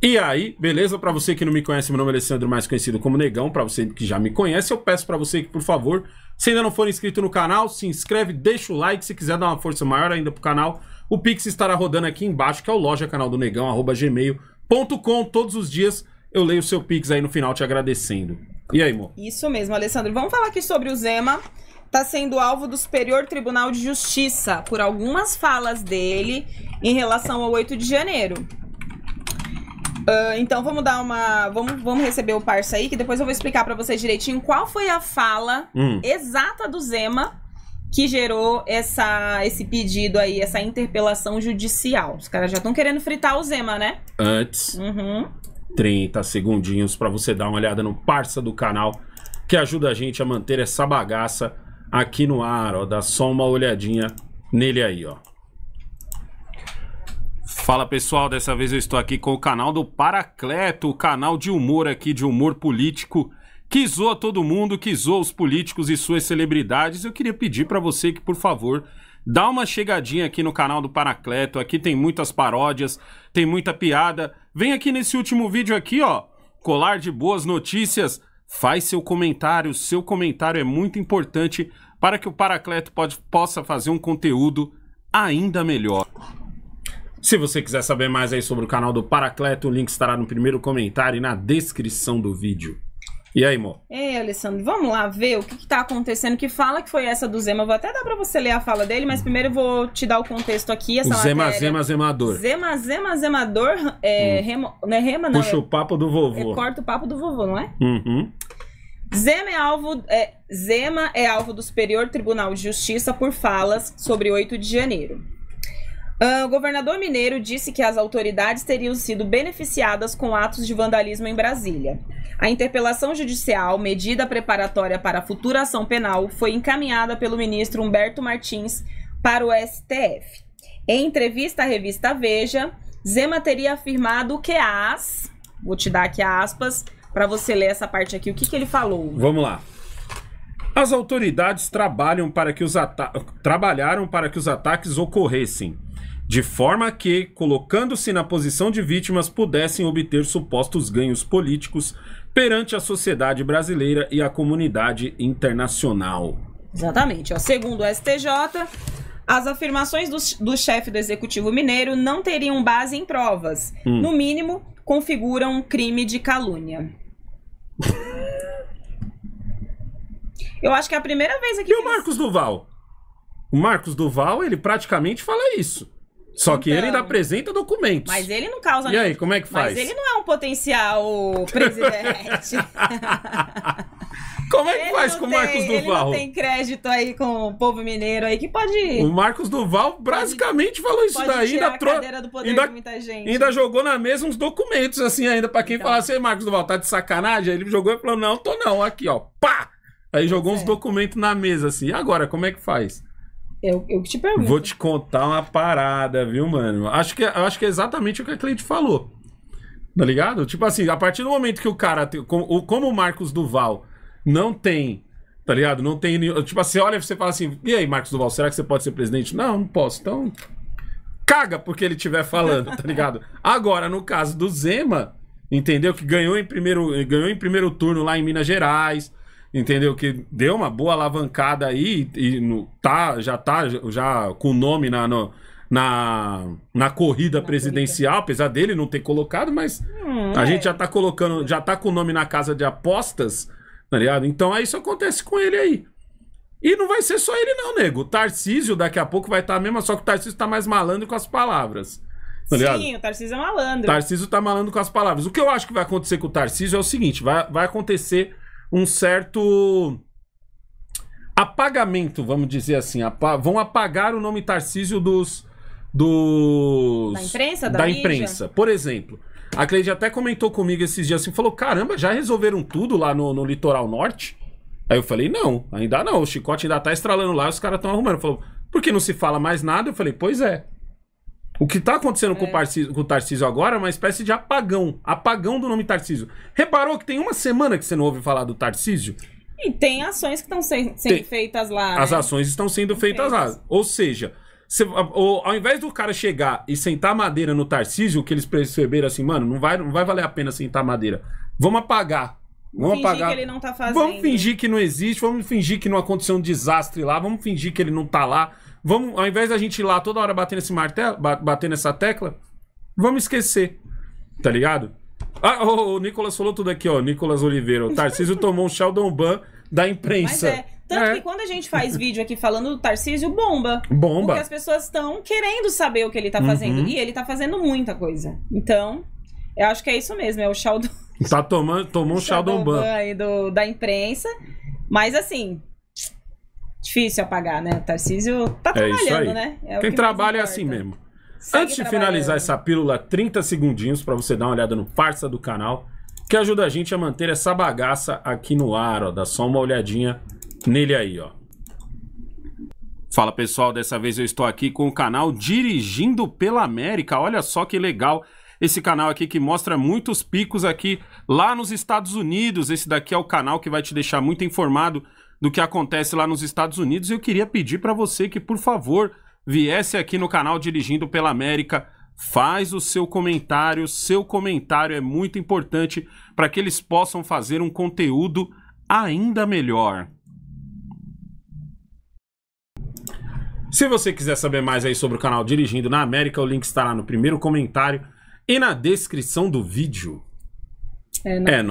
E... aí, beleza? Para você que não me conhece, meu nome é Alessandro, mais conhecido como Negão. Para você que já me conhece, eu peço para você que, por favor, se ainda não for inscrito no canal, se inscreve, deixa o like. Se quiser dar uma força maior ainda pro canal, o Pix estará rodando aqui embaixo, que é o loja canal do Negão, arroba gmail.com. Todos os dias eu leio o seu Pix aí no final te agradecendo. E aí, amor? Isso mesmo, Alessandro. Vamos falar aqui sobre o Zema está sendo alvo do Superior Tribunal de Justiça por algumas falas dele em relação ao 8 de janeiro. Uh, então vamos dar uma. Vamos, vamos receber o parça aí, que depois eu vou explicar para vocês direitinho qual foi a fala hum. exata do Zema que gerou essa, esse pedido aí, essa interpelação judicial. Os caras já estão querendo fritar o Zema, né? Antes, uhum. 30 segundinhos para você dar uma olhada no parça do canal que ajuda a gente a manter essa bagaça aqui no ar, ó. Dá só uma olhadinha nele aí, ó. Fala pessoal, dessa vez eu estou aqui com o canal do Paracleto, o canal de humor aqui, de humor político, que zoa todo mundo, que zoa os políticos e suas celebridades. Eu queria pedir para você que, por favor, dá uma chegadinha aqui no canal do Paracleto. Aqui tem muitas paródias, tem muita piada. Vem aqui nesse último vídeo aqui, ó, colar de boas notícias Faz seu comentário, seu comentário é muito importante para que o Paracleto pode, possa fazer um conteúdo ainda melhor. Se você quiser saber mais aí sobre o canal do Paracleto, o link estará no primeiro comentário e na descrição do vídeo. E aí, amor? Ei, Alessandro, vamos lá ver o que, está acontecendo. Que fala que foi essa do Zema. vou até dar para você ler a fala dele, mas primeiro eu vou te dar o contexto aqui. Essa o Zema, matéria. Zema, Zemador. Zema, Zema, Zemador. É, hum. remo, não é rema, não. Puxa é, o papo do vovô. É, corta o papo do vovô, não é? Uhum. Zema é, alvo, é, Zema é alvo do Superior Tribunal de Justiça por falas sobre 8 de janeiro. Uh, o governador mineiro disse que as autoridades teriam sido beneficiadas com atos de vandalismo em Brasília. A interpelação judicial, medida preparatória para a futura ação penal, foi encaminhada pelo ministro Humberto Martins para o STF. Em entrevista à revista Veja, Zema teria afirmado que as. Vou te dar aqui aspas para você ler essa parte aqui. O que, que ele falou? Vamos lá. As autoridades trabalham para que os trabalharam para que os ataques ocorressem de forma que, colocando-se na posição de vítimas, pudessem obter supostos ganhos políticos perante a sociedade brasileira e a comunidade internacional. Exatamente. Ó, segundo o STJ, as afirmações do, do chefe do Executivo Mineiro não teriam base em provas. Hum. No mínimo, configuram um crime de calúnia. Eu acho que é a primeira vez aqui. E o Marcos eles... Duval? O Marcos Duval, ele praticamente fala isso. Só então, que ele ainda então. apresenta documentos. Mas ele não causa. E aí, como é que faz? Mas ele não é um potencial presidente. Como é que ele faz com o Marcos Duval? Ele não tem crédito aí com o povo mineiro aí que pode. O Marcos Duval basicamente pode, falou isso pode daí. Tirar ainda a cadeira do poder ainda, de muita gente. Ainda jogou na mesa uns documentos, assim, ainda, para quem então. falasse, assim, Marcos Duval, tá de sacanagem? Aí ele jogou e falou: não, tô não, aqui, ó. Pá! Aí jogou é. uns documentos na mesa, assim. E agora, como é que faz? Eu, que te pergunto. Vou te contar uma parada, viu, mano? Acho que, acho que é exatamente o que a Cleide falou. Tá ligado? Tipo assim, a partir do momento que o cara. como, o Marcos Duval não tem. Tá ligado? Não tem. Tipo assim, olha e você fala assim: e aí, Marcos Duval, será que você pode ser presidente? Não, não posso. Então. Caga porque ele estiver falando, tá ligado? Agora, no caso do Zema, entendeu? Que ganhou em primeiro, ganhou em primeiro turno lá em Minas Gerais entendeu? Que deu uma boa alavancada aí e, no, tá, já tá já com o nome na, no, na, na corrida na presidencial, corrida. apesar dele não ter colocado, mas hum, a é. gente já tá colocando, já tá com o nome na casa de apostas, tá ligado? Então aí isso acontece com ele aí. E não vai ser só ele, não, nego. O Tarcísio daqui a pouco vai estar tá mesmo, só que o Tarcísio tá mais malandro com as palavras. Tá Sim, o Tarcísio é malandro. Tarcísio tá malandro com as palavras. O que eu acho que vai acontecer com o Tarcísio é o seguinte: vai, vai acontecer um certo apagamento, vamos dizer assim. Apa vão apagar o nome Tarcísio dos. dos da imprensa? Da, da imprensa. Por exemplo, a Cleide até comentou comigo esses dias assim: falou, caramba, já resolveram tudo lá no, no litoral norte? Aí eu falei, não, ainda não, o chicote ainda tá estralando lá, os caras estão arrumando. Falou, por que não se fala mais nada? Eu falei, pois é. O que está acontecendo é. com, o Tarcísio, é. com o Tarcísio agora é uma espécie de apagão. Apagão do nome Tarcísio. Reparou que tem uma semana que você não ouve falar do Tarcísio? E tem ações que estão sendo tem. feitas lá. Né? As ações estão sendo feitas, feitas lá. Ou seja, você, ao invés do cara chegar e sentar madeira no Tarcísio, que eles perceberam assim, mano, não vai, não vai valer a pena sentar madeira. Vamos apagar. Vamos fingir apagar. que ele não tá fazendo. Vamos fingir que não existe, vamos fingir que não aconteceu um desastre lá, vamos fingir que ele não tá lá. Vamos, ao invés da gente ir lá toda hora bater esse martelo, batendo nessa tecla, vamos esquecer. Tá ligado? Ah, o, o Nicolas falou tudo aqui, ó. Nicolas Oliveira. O Tarcísio tomou um Sheldon Ban da imprensa. Mas é. Tanto é. que quando a gente faz vídeo aqui falando do Tarcísio, bomba. Bomba. Porque as pessoas estão querendo saber o que ele tá uhum. fazendo. Uhum. E ele tá fazendo muita coisa. Então, eu acho que é isso mesmo. É o Sheldon... Tá tomando, tomou um Sheldon Ban. aí do, da imprensa. Mas assim, difícil apagar, né? O Tarcísio tá é trabalhando, é né? É Quem que trabalha é assim mesmo. Segue Antes de finalizar essa pílula, 30 segundinhos para você dar uma olhada no parça do canal, que ajuda a gente a manter essa bagaça aqui no ar, ó. Dá só uma olhadinha nele aí, ó. Fala pessoal, dessa vez eu estou aqui com o canal Dirigindo pela América. Olha só que legal esse canal aqui que mostra muitos picos aqui lá nos Estados Unidos. Esse daqui é o canal que vai te deixar muito informado do que acontece lá nos Estados Unidos. Eu queria pedir para você que, por favor, viesse aqui no canal Dirigindo pela América, faz o seu comentário, seu comentário é muito importante para que eles possam fazer um conteúdo ainda melhor. Se você quiser saber mais aí sobre o canal Dirigindo na América, o link estará no primeiro comentário e na descrição do vídeo. É, não. É, não.